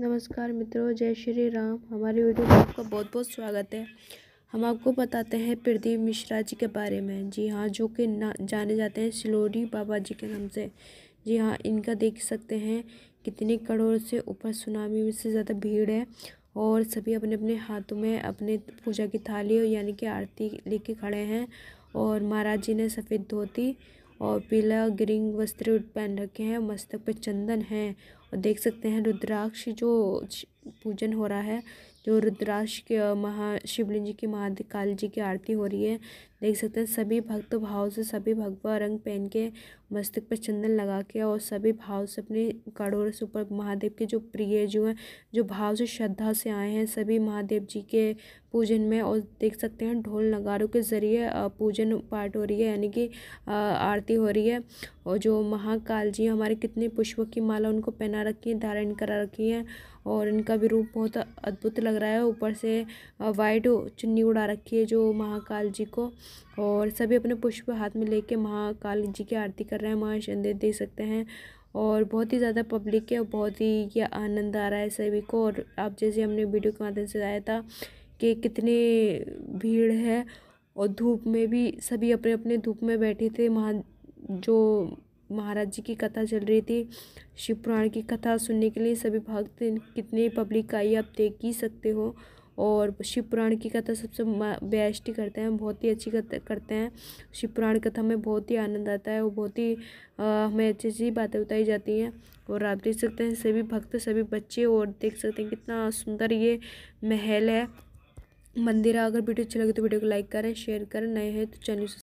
नमस्कार मित्रों जय श्री राम हमारे वीडियो में आपका बहुत बहुत स्वागत है हम आपको बताते हैं प्रदीप मिश्रा जी के बारे में जी हाँ जो कि ना जाने जाते हैं सिलोरी बाबा जी के नाम से जी हाँ इनका देख सकते हैं कितने करोड़ से ऊपर सुनामी में से ज़्यादा भीड़ है और सभी अपने अपने हाथों में अपने पूजा की थाली यानी कि आरती लेके खड़े हैं और महाराज जी ने सफ़ेद धोती और पीला ग्रीन वस्त्र पहन रखे हैं मस्तक पे चंदन है और देख सकते हैं रुद्राक्ष जो पूजन हो रहा है। जो रुद्राक्ष के महा शिवलिंग जी की महाकाली जी की आरती हो रही है देख सकते हैं सभी भक्त भाव से सभी भगवा रंग पहन के मस्तक पर चंदन लगा के और सभी भाव से अपने कड़ोर से ऊपर महादेव के जो प्रिय जो हैं जो भाव से श्रद्धा से आए हैं सभी महादेव जी के पूजन में और देख सकते हैं ढोल नगारों के ज़रिए पूजन पाठ हो रही है यानी कि आरती हो रही है और जो महाकाल जी हमारे कितने पुष्पों की माला उनको पहना रखी है धारण करा रखी है और इनका भी रूप बहुत अद्भुत लग रहा है ऊपर से वाइट चुन्नी उड़ा रखी है जो महाकाल जी को और सभी अपने पुष्प हाथ में लेके महाकाल जी की आरती कर रहे हैं माँ चंदे दे सकते हैं और बहुत ही ज़्यादा पब्लिक है बहुत ही ये आनंद आ रहा है सभी को और आप जैसे हमने वीडियो के माध्यम से लाया था कि कितने भीड़ है और धूप में भी सभी अपने अपने धूप में बैठे थे महा जो महाराज जी की कथा चल रही थी शिव पुराण की कथा सुनने के लिए सभी भक्त कितने पब्लिक आई आप देख ही सकते हो और शिव पुराण की कथा सबसे बेस्ट ही करते हैं बहुत ही अच्छी कथा करते हैं शिव पुराण कथा में बहुत ही आनंद आता है और बहुत ही हमें अच्छी अच्छी बातें बताई जाती हैं और आप देख सकते हैं सभी भक्त सभी बच्चे और देख सकते हैं कितना सुंदर ये महल है मंदिर है अगर वीडियो अच्छी लगे तो वीडियो को लाइक करें शेयर करें नए हैं तो चैनल